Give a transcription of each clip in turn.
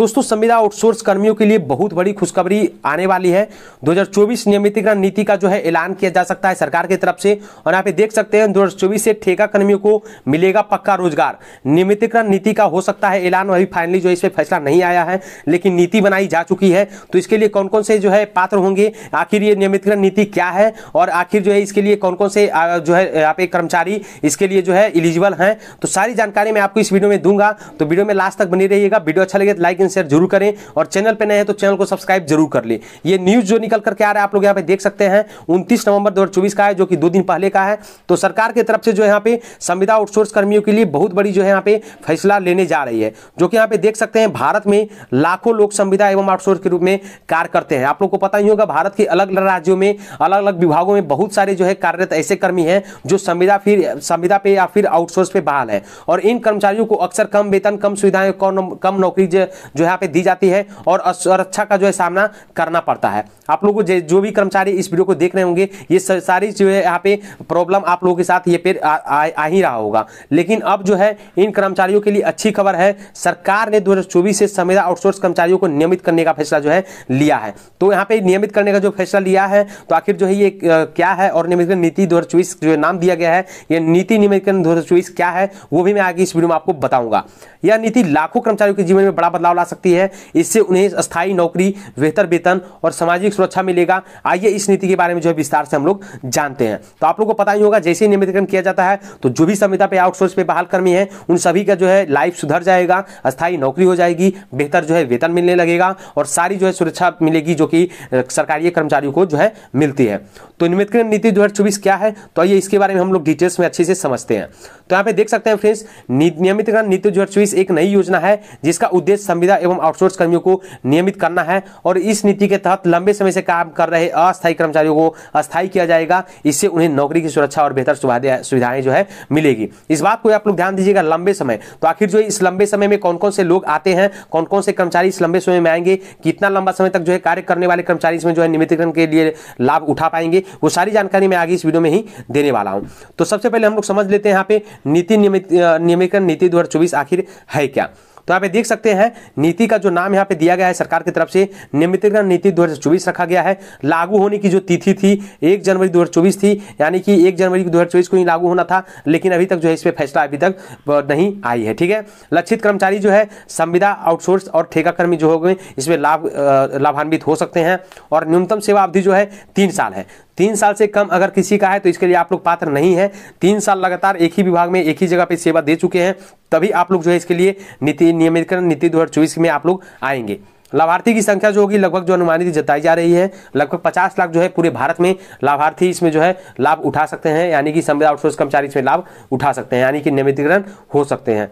दोस्तों संविदा आउटसोर्स कर्मियों के लिए बहुत बड़ी खुशखबरी आने वाली है 2024 नियमितीकरण नीति का जो है ऐलान किया जा सकता है सरकार की तरफ से और यहाँ पे देख सकते हैं 2024 से ठेका कर्मियों को मिलेगा पक्का रोजगार नियमितीकरण नीति का हो सकता है ऐलान अभी फाइनली जो है इस पर फैसला नहीं आया है लेकिन नीति बनाई जा चुकी है तो इसके लिए कौन कौन से जो है पात्र होंगे आखिर ये नियमितकरण नीति क्या है और आखिर जो है इसके लिए कौन कौन से जो है यहाँ पे कर्मचारी इसके लिए जो है इलिजिबल हैं तो सारी जानकारी मैं आपको इस वीडियो में दूंगा तो वीडियो में लास्ट तक बनी रहिएगा वीडियो अच्छा लगे लाइक तो लाइक शेयर जरूर करें और चैनल पर नए हैं तो चैनल को सब्सक्राइब जरूर कर लें ये न्यूज़ जो निकल करके आ रहा है आप लोग यहाँ पे देख सकते हैं उनतीस नवंबर दो का है जो कि दो दिन पहले का है तो सरकार की तरफ से जो यहाँ पे संविदा आउटसोर्स कर्मियों के लिए बहुत बड़ी जो है यहाँ पे फैसला लेने जा रही है जो कि यहाँ पे देख सकते हैं भारत में लाखों लोग संविदा एवं आउटसोर्स के रूप में कार्य करते हैं आप लोग को पता ही होगा भारत के अलग अलग राज्यों में अलग अलग विभागों में बहुत सारे जो है कार्यरत ऐसे कर्मी हैं जो संविदा फिर संविदा पे या फिर आउटसोर्स पे बहाल है और इन कर्मचारियों को अक्सर कम वेतन कम सुविधाएं कम नौकरी जो यहाँ पे दी जाती है और सुरक्षा का जो है सामना करना पड़ता है आप लोग को जो भी कर्मचारी इस वीडियो को देख रहे होंगे ये सारी जो है यहाँ पे प्रॉब्लम आप लोगों के साथ ये पे आ ही रहा होगा लेकिन अब जो है इन कर्मचारियों के लिए अच्छी खबर है सरकार ने दो से संविदा आउटसोर्स कर्मचारियों को नियमित करने का फैसला जो है लिया है तो यहाँ पे नियमित करने का जो फैसला लिया है तो आखिर जो है ये क्या है और नियमित नीति दो जो नाम दिया गया है यह नीति नियमितकरण दो क्या है वो भी मैं आगे इस वीडियो में आपको बताऊंगा यह नीति लाखों कर्मचारियों के जीवन में बड़ा बदलाव ला सकती है इससे उन्हें स्थायी नौकरी बेहतर वेतन और सामाजिक सुरक्षा मिलेगा आइए इस नीति के बारे में जो है विस्तार से हम लोग जानते हैं तो आप लोग को पता ही होगा जैसे ही नियमितकरण किया जाता है तो जो भी संविधा पे आउटसोर्स पे बहाल कर्मी है उन सभी का जो है लाइफ सुधर जाएगा स्थायी नौकरी हो जाएगी बेहतर जो है वेतन मिलने लगेगा और सारी जो है सुरक्षा मिलेगी जो कि सरकारी कर्मचारियों को जो है मिलती है तो नियमितकरण नीति दो क्या है तो आइए इसके बारे में हम लोग डिटेल्स में अच्छे से समझते हैं तो यहाँ पे देख सकते हैं फ्रेंड्स नियमितकरण नीति दो एक नई योजना है जिसका उद्देश्य संविधान सुविधा एवं आउटसोर्स कर्मियों को नियमित करना है और इस नीति के तहत लंबे समय से काम कर रहे अस्थायी कर्मचारियों को अस्थायी किया जाएगा इससे उन्हें नौकरी की सुरक्षा और बेहतर सुविधाएं जो है मिलेगी इस बात को आप लोग ध्यान दीजिएगा लंबे समय तो आखिर जो इस लंबे समय में कौन कौन से लोग आते हैं कौन कौन से कर्मचारी इस लंबे समय में आएंगे कितना लंबा समय तक जो है कार्य करने वाले कर्मचारी इसमें जो है नियमितीकरण के लिए लाभ उठा पाएंगे वो सारी जानकारी मैं आगे इस वीडियो में ही देने वाला हूँ तो सबसे पहले हम लोग समझ लेते हैं यहाँ पे नीति नियमित नियमीकरण नीति दो आखिर है क्या तो यहाँ पे देख सकते हैं नीति का जो नाम यहाँ पे दिया गया है सरकार की तरफ से नियमितीकरण नीति 2024 रखा गया है लागू होने की जो तिथि थी एक जनवरी 2024 थी यानी कि एक जनवरी 2024 को ही लागू होना था लेकिन अभी तक जो है इस पर फैसला अभी तक नहीं आई है ठीक है लक्षित कर्मचारी जो है संविदा आउटसोर्स और ठेकाकर्मी जो हो गए इसमें लाभ लाभान्वित हो सकते हैं और न्यूनतम सेवा अवधि जो है तीन साल है तीन साल से कम अगर किसी का है तो इसके लिए आप लोग पात्र नहीं है तीन साल लगातार एक ही विभाग में एक ही जगह पे सेवा दे चुके हैं तभी आप लोग जो है इसके लिए नीति नियमितकरण नीति दो में आप लोग आएंगे लाभार्थी की संख्या जो होगी लगभग जो अनुमानित जताई जा रही है लगभग 50 लाख जो है पूरे भारत में लाभार्थी इसमें जो है लाभ उठा सकते हैं यानी कि संविदा आउटसोर्स कर्मचारी इसमें लाभ उठा सकते हैं यानी कि नियमितीकरण हो सकते हैं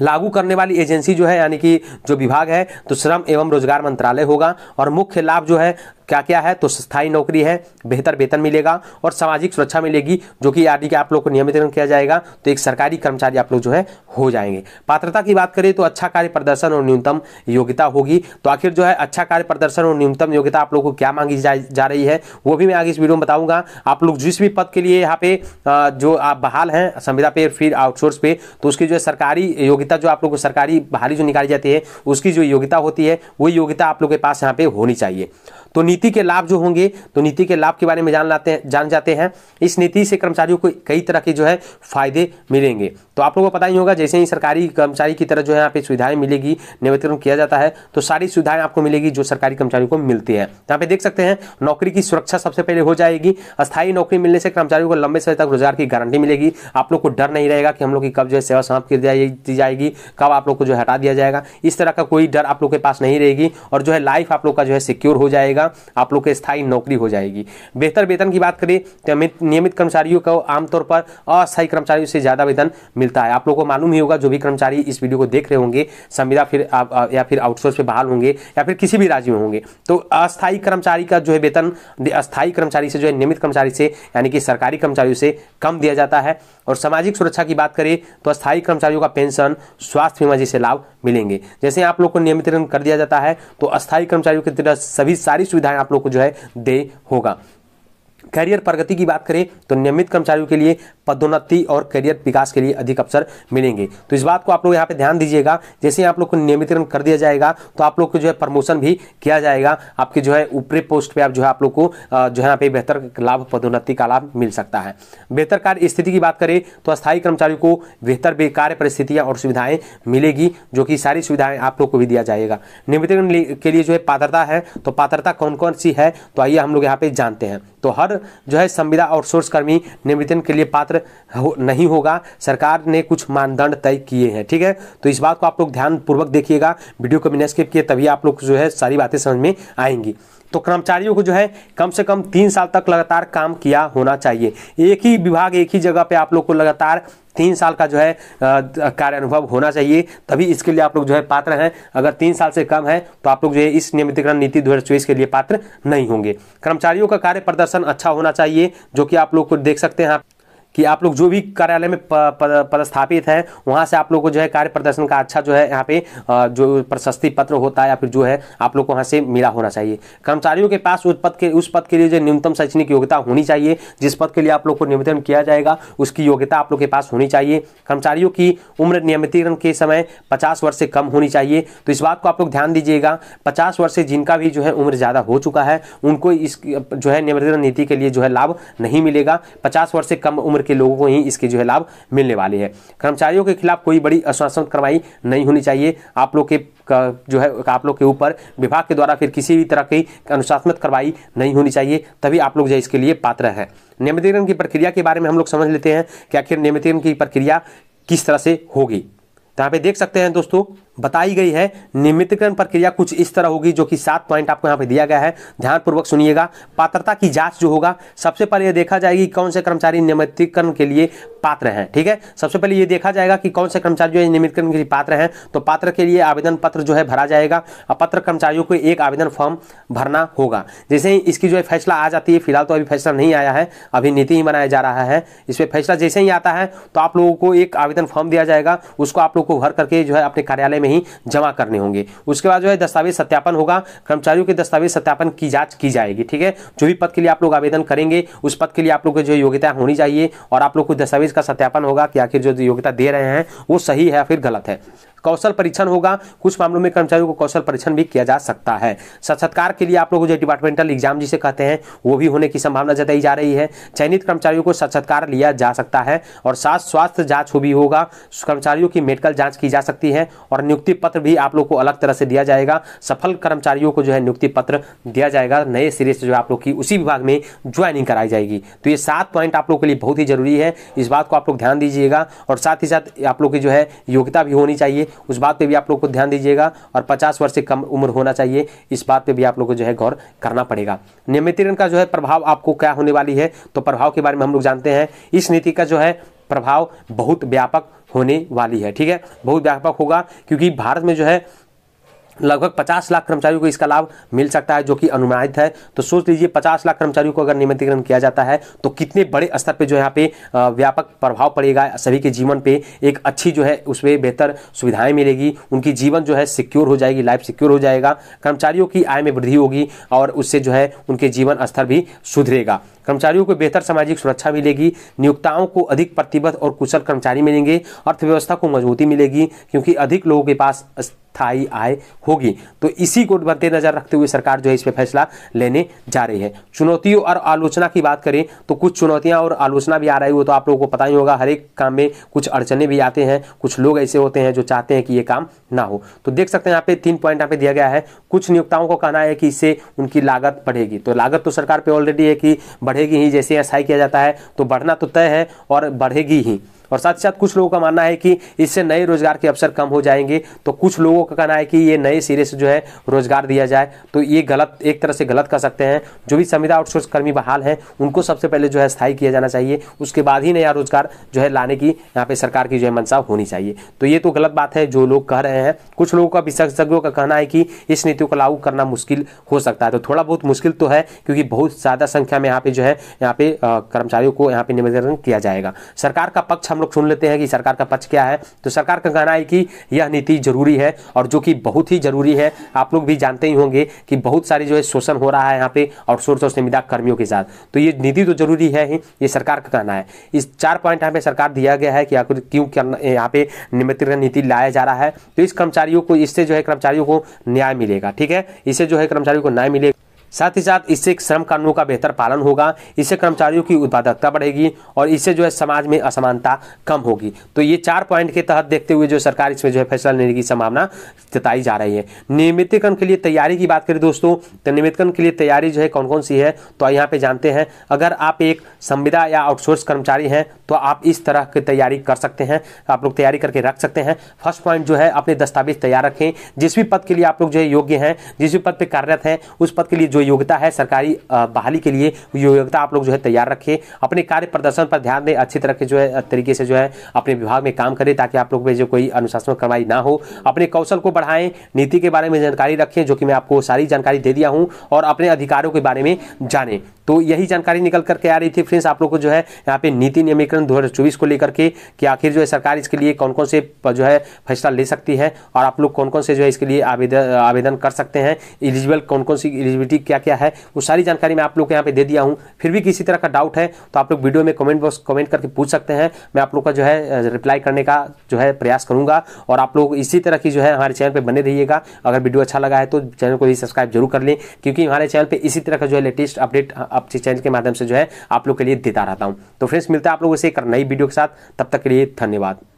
लागू करने वाली एजेंसी जो है यानी कि जो विभाग है तो श्रम एवं रोजगार मंत्रालय होगा और मुख्य लाभ जो है क्या क्या है तो स्थायी नौकरी है बेहतर वेतन मिलेगा और सामाजिक सुरक्षा मिलेगी जो कि आदि के आप लोग को नियमितकरण किया जाएगा तो एक सरकारी कर्मचारी आप लोग जो है हो जाएंगे पात्रता की बात करें तो अच्छा कार्य प्रदर्शन और न्यूनतम योग्यता होगी तो आखिर जो है अच्छा कार्य प्रदर्शन और न्यूनतम योग्यता आप लोग को क्या मांगी जा, रही है वो भी मैं आगे इस वीडियो में बताऊंगा आप लोग जिस भी पद के लिए यहाँ पे जो आप बहाल हैं संविदा पे फिर आउटसोर्स पे तो उसकी जो है सरकारी योग्यता जो आप लोग को सरकारी बहाली जो निकाली जाती है उसकी जो योग्यता होती है वो योग्यता आप लोग के पास यहाँ पे होनी चाहिए तो नीति के लाभ जो होंगे तो नीति के लाभ के बारे में जान लाते हैं जान जाते हैं इस नीति से कर्मचारियों को कई तरह के जो है फायदे मिलेंगे तो आप लोगों को पता ही होगा जैसे ही सरकारी कर्मचारी की तरह जो है यहाँ पे सुविधाएं मिलेगी निवेदन किया जाता है तो सारी सुविधाएं आपको मिलेगी जो सरकारी कर्मचारियों को मिलती है यहाँ पे देख सकते हैं नौकरी की सुरक्षा सबसे पहले हो जाएगी अस्थायी नौकरी मिलने से कर्मचारियों को लंबे समय तक रोजगार की गारंटी मिलेगी आप लोग को डर नहीं रहेगा कि हम लोग की कब जो है सेवा समाप्त की दी जाएगी कब आप लोग को जो हटा दिया जाएगा इस तरह का कोई डर आप लोग के पास नहीं रहेगी और जो है लाइफ आप लोग का जो है सिक्योर हो जाएगा जाएगा आप लोग के स्थायी नौकरी हो जाएगी बेहतर वेतन की बात करें तो नियमित कर्मचारियों को आमतौर पर अस्थायी कर्मचारियों से ज़्यादा वेतन मिलता है आप लोगों को मालूम ही होगा जो भी कर्मचारी इस वीडियो को देख रहे होंगे संविदा फिर या फिर आउटसोर्स पर बहाल होंगे या फिर किसी भी राज्य में होंगे तो अस्थायी कर्मचारी का जो है वेतन अस्थायी कर्मचारी से जो है नियमित कर्मचारी से यानी कि सरकारी कर्मचारियों से कम दिया जाता है और सामाजिक सुरक्षा की बात करें तो स्थायी कर्मचारियों का पेंशन स्वास्थ्य बीमा जैसे लाभ मिलेंगे जैसे आप लोग को नियमितकरण कर दिया जाता है तो अस्थायी कर्मचारियों की तरह सभी सारी सुविधाएं आप लोग को जो है दे होगा करियर प्रगति की बात करें तो नियमित कर्मचारियों के लिए पदोन्नति और करियर विकास के लिए अधिक अवसर मिलेंगे तो इस बात को आप लोग यहाँ पे ध्यान दीजिएगा जैसे आप लोग को नियमितकरण कर दिया जाएगा तो आप लोग को जो है प्रमोशन भी किया जाएगा आपके जो है ऊपरी पोस्ट पे आप जो है आप लोग को जो है यहाँ पे बेहतर लाभ पदोन्नति का लाभ मिल सकता है बेहतर कार्य स्थिति की बात करें तो स्थायी कर्मचारियों को बेहतर कार्य परिस्थितियां और सुविधाएं मिलेगी जो कि सारी सुविधाएं आप लोग को भी दिया जाएगा नियमितकरण के लिए जो है पात्रता है तो पात्रता कौन कौन सी है तो आइए हम लोग यहाँ पे जानते हैं तो हर जो है संविदा और सोर्स कर्मी नियमितन के लिए पात्र हो, नहीं होगा सरकार ने कुछ मानदंड तय किए हैं ठीक है तो इस बात को आप लोग ध्यानपूर्वक देखिएगा वीडियो को बिना स्किप किए तभी आप लोग जो है सारी बातें समझ में आएंगी तो कर्मचारियों को जो है कम से कम तीन साल तक लगातार काम किया होना चाहिए एक ही विभाग एक ही जगह पे आप लोग को लगातार तीन साल का जो है कार्य अनुभव होना चाहिए तभी इसके लिए आप लोग जो है पात्र हैं अगर तीन साल से कम है तो आप लोग जो है इस नियमितकरण नीति दो के लिए पात्र नहीं होंगे कर्मचारियों का कार्य प्रदर्शन अच्छा होना चाहिए जो कि आप लोग को देख सकते हैं कि आप लोग जो भी कार्यालय में पदस्थापित है वहाँ से आप लोग को जो है कार्य प्रदर्शन का अच्छा जो है यहाँ पे जो प्रशस्ति पत्र होता है या फिर जो है आप लोग को वहाँ से मिला होना चाहिए कर्मचारियों के पास उस पद के उस पद के लिए जो न्यूनतम शैक्षणिक योग्यता होनी चाहिए जिस पद के लिए आप लोग को निवेदन किया जाएगा उसकी योग्यता आप लोग के पास होनी चाहिए कर्मचारियों की उम्र नियमितीकरण के समय पचास वर्ष से कम होनी चाहिए तो इस बात को आप लोग ध्यान दीजिएगा पचास वर्ष से जिनका भी जो है उम्र ज़्यादा हो चुका है उनको इस जो है नियमितीकरण नीति के लिए जो है लाभ नहीं मिलेगा पचास वर्ष से कम उम्र वर्ग के लोगों को ही इसके जो है लाभ मिलने वाले हैं कर्मचारियों के खिलाफ कोई बड़ी अनुशासन कार्रवाई नहीं होनी चाहिए आप लोग के का जो है आप लोग के ऊपर विभाग के द्वारा फिर किसी भी तरह की अनुशासनात्मक कार्रवाई नहीं होनी चाहिए तभी आप लोग जो इसके लिए पात्र हैं नियमितीकरण की प्रक्रिया के बारे में हम लोग समझ लेते हैं कि आखिर नियमितीकरण की प्रक्रिया किस तरह से होगी तो यहाँ पे देख सकते हैं दोस्तों बताई गई है नियमितकरण प्रक्रिया कुछ इस तरह होगी जो कि सात पॉइंट आपको यहाँ पे दिया गया है ध्यानपूर्वक सुनिएगा पात्रता की जांच जो होगा सबसे पहले ये देखा जाएगी कौन से कर्मचारी नियमितकरण के लिए पात्र हैं ठीक है सबसे पहले ये देखा जाएगा कि कौन से कर्मचारी जो है नियमितकरण के लिए पात्र हैं तो पात्र के लिए आवेदन पत्र जो है भरा जाएगा और पत्र कर्मचारियों को एक आवेदन फॉर्म भरना होगा जैसे ही इसकी जो है फैसला आ जाती है फिलहाल तो अभी फैसला नहीं आया है अभी नीति ही बनाया जा रहा है इस पर फैसला जैसे ही आता है तो आप लोगों को एक आवेदन फॉर्म दिया जाएगा उसको आप लोग को भर करके जो है अपने कार्यालय में ही जमा करने होंगे उसके बाद जो है दस्तावेज सत्यापन होगा कर्मचारियों के दस्तावेज सत्यापन की जांच की जाएगी ठीक है जो भी पद के लिए आप लोग आवेदन करेंगे उस पद के लिए आप लोग जो योग्यता होनी चाहिए और आप लोग को दस्तावेज का सत्यापन होगा कि आखिर जो योग्यता दे रहे हैं वो सही है या फिर गलत है कौशल परीक्षण होगा कुछ मामलों में कर्मचारियों को कौशल परीक्षण भी किया जा सकता है साक्षात्कार के लिए आप लोगों जो डिपार्टमेंटल एग्जाम जिसे कहते हैं वो भी होने की संभावना जताई जा रही है चयनित कर्मचारियों को साक्षात्कार लिया जा सकता है और साथ स्वास्थ्य जाँच भी होगा कर्मचारियों की मेडिकल जाँच की जा सकती है और नियुक्ति पत्र भी आप लोग को अलग तरह से दिया जाएगा सफल कर्मचारियों को जो है नियुक्ति पत्र दिया जाएगा नए सिरे से जो आप लोग की उसी विभाग में ज्वाइनिंग कराई जाएगी तो ये सात पॉइंट आप लोग के लिए बहुत ही जरूरी है इस बात को आप लोग ध्यान दीजिएगा और साथ ही साथ आप लोग की जो है योग्यता भी होनी चाहिए उस बात पर भी आप लोग को ध्यान दीजिएगा और पचास वर्ष से कम उम्र होना चाहिए इस बात पर भी आप लोग को जो है गौर करना पड़ेगा नियमितरण का जो है प्रभाव आपको क्या होने वाली है तो प्रभाव के बारे में हम लोग जानते हैं इस नीति का जो है प्रभाव बहुत व्यापक होने वाली है ठीक है बहुत व्यापक होगा क्योंकि भारत में जो है लगभग 50 लाख कर्मचारियों को इसका लाभ मिल सकता है जो कि अनुमानित है तो सोच लीजिए 50 लाख कर्मचारियों को अगर नियमितीकरण किया जाता है तो कितने बड़े स्तर पे जो यहाँ पे व्यापक प्रभाव पड़ेगा सभी के जीवन पे एक अच्छी जो है उसमें बेहतर सुविधाएं मिलेगी उनकी जीवन जो है सिक्योर हो जाएगी लाइफ सिक्योर हो जाएगा कर्मचारियों की आय में वृद्धि होगी और उससे जो है उनके जीवन स्तर भी सुधरेगा कर्मचारियों को बेहतर सामाजिक सुरक्षा मिलेगी नियोक्ताओं को अधिक प्रतिबद्ध और कुशल कर्मचारी मिलेंगे अर्थव्यवस्था को मजबूती मिलेगी क्योंकि अधिक लोगों के पास स्थायी आय होगी तो इसी को मद्देनजर रखते हुए सरकार जो है इस पर फैसला लेने जा रही है चुनौतियों और आलोचना की बात करें तो कुछ चुनौतियां और आलोचना भी आ रही हो तो आप लोगों को पता ही होगा हर एक काम में कुछ अड़चने भी आते हैं कुछ लोग ऐसे होते हैं जो चाहते हैं कि ये काम ना हो तो देख सकते हैं यहाँ पे तीन पॉइंट यहाँ पे दिया गया है कुछ नियोक्ताओं को कहना है कि इससे उनकी लागत बढ़ेगी तो लागत तो सरकार पर ऑलरेडी है कि बढ़ेगी ही जैसे एस किया जाता है तो बढ़ना तो तय है और बढ़ेगी ही और साथ ही साथ कुछ लोगों का मानना है कि इससे नए रोजगार के अवसर कम हो जाएंगे तो कुछ लोगों का कहना है कि ये नए सिरे से जो है रोजगार दिया जाए तो ये गलत एक तरह से गलत कर सकते हैं जो भी संविदा आउटसोर्स कर्मी बहाल हैं उनको सबसे पहले जो है स्थायी किया जाना चाहिए उसके बाद ही नया रोजगार जो है लाने की यहाँ पे सरकार की जो है मंशा होनी चाहिए तो ये तो गलत बात है जो लोग कह रहे हैं कुछ लोगों का विशेषज्ञों का कहना है कि इस नीति को लागू करना मुश्किल हो सकता है तो थोड़ा बहुत मुश्किल तो है क्योंकि बहुत ज़्यादा संख्या में यहाँ पे जो है यहाँ पे कर्मचारियों को यहाँ पे निवेदन किया जाएगा सरकार का पक्ष हम हम लोग सुन लेते हैं कि सरकार का पक्ष क्या है तो सरकार का कहना है कि यह नीति जरूरी है और जो कि बहुत ही जरूरी है आप लोग भी जानते ही होंगे कि बहुत सारी जो है शोषण हो रहा है यहाँ पे आउटसोर्स और संविदा कर्मियों के साथ तो ये नीति तो जरूरी है ही ये सरकार का कहना है इस चार पॉइंट यहाँ पे सरकार दिया गया है कि आखिर क्यों यहाँ पे निमित्तीकरण नीति लाया जा रहा है तो इस कर्मचारियों को इससे जो है कर्मचारियों को न्याय मिलेगा ठीक है इससे जो है कर्मचारियों को न्याय मिलेगा साथ ही साथ इससे श्रम कानूनों का बेहतर पालन होगा इससे कर्मचारियों की उत्पादकता बढ़ेगी और इससे जो है समाज में असमानता कम होगी तो ये चार पॉइंट के तहत देखते हुए जो सरकार इसमें जो है फैसला लेने की संभावना जताई जा रही है नियमितकरण के लिए तैयारी की बात करें दोस्तों तो नियमितकरण के लिए तैयारी जो है कौन कौन सी है तो यहाँ पे जानते हैं अगर आप एक संविदा या आउटसोर्स कर्मचारी हैं तो आप इस तरह की तैयारी कर सकते हैं आप लोग तैयारी करके रख सकते हैं फर्स्ट पॉइंट जो है अपने दस्तावेज तैयार रखें जिस भी पद के लिए आप लोग जो है योग्य हैं जिस भी पद पर कार्यरत हैं उस पद के लिए जो जो योग्यता है सरकारी बहाली के लिए योग्यता आप लोग जो है तैयार रखें अपने कार्य प्रदर्शन पर ध्यान दें अच्छी तरह के जो है तरीके से जो है अपने विभाग में काम करें ताकि आप लोग में जो कोई अनुशासन कार्रवाई ना हो अपने कौशल को बढ़ाएं नीति के बारे में जानकारी रखें जो कि मैं आपको सारी जानकारी दे दिया हूँ और अपने अधिकारों के बारे में जाने तो यही जानकारी निकल करके आ रही थी फ्रेंड्स आप लोग को जो है यहाँ पे नीति नियमीकरण दो को लेकर के कि आखिर जो है सरकार इसके लिए कौन कौन से जो है फैसला ले सकती है और आप लोग कौन कौन से जो है इसके लिए आवेदन आवेदन कर सकते हैं एलिजिबल कौन कौन सी एलिजिबिलिटी क्या क्या है वो सारी जानकारी मैं आप लोग को यहाँ पे दे दिया हूँ फिर भी किसी तरह का डाउट है तो आप लोग वीडियो में कमेंट बॉक्स कमेंट करके पूछ सकते हैं मैं आप लोग का जो है रिप्लाई करने का जो है प्रयास करूँगा और आप लोग इसी तरह की जो है हमारे चैनल पर बने रहिएगा अगर वीडियो अच्छा लगा है तो चैनल को भी सब्सक्राइब जरूर कर लें क्योंकि हमारे चैनल पर इसी तरह का जो है लेटेस्ट अपडेट आप चैनल के माध्यम से जो है आप लोग के लिए देता रहता हूँ तो फ्रेंड्स मिलता है आप लोगों से एक नई वीडियो के साथ तब तक के लिए धन्यवाद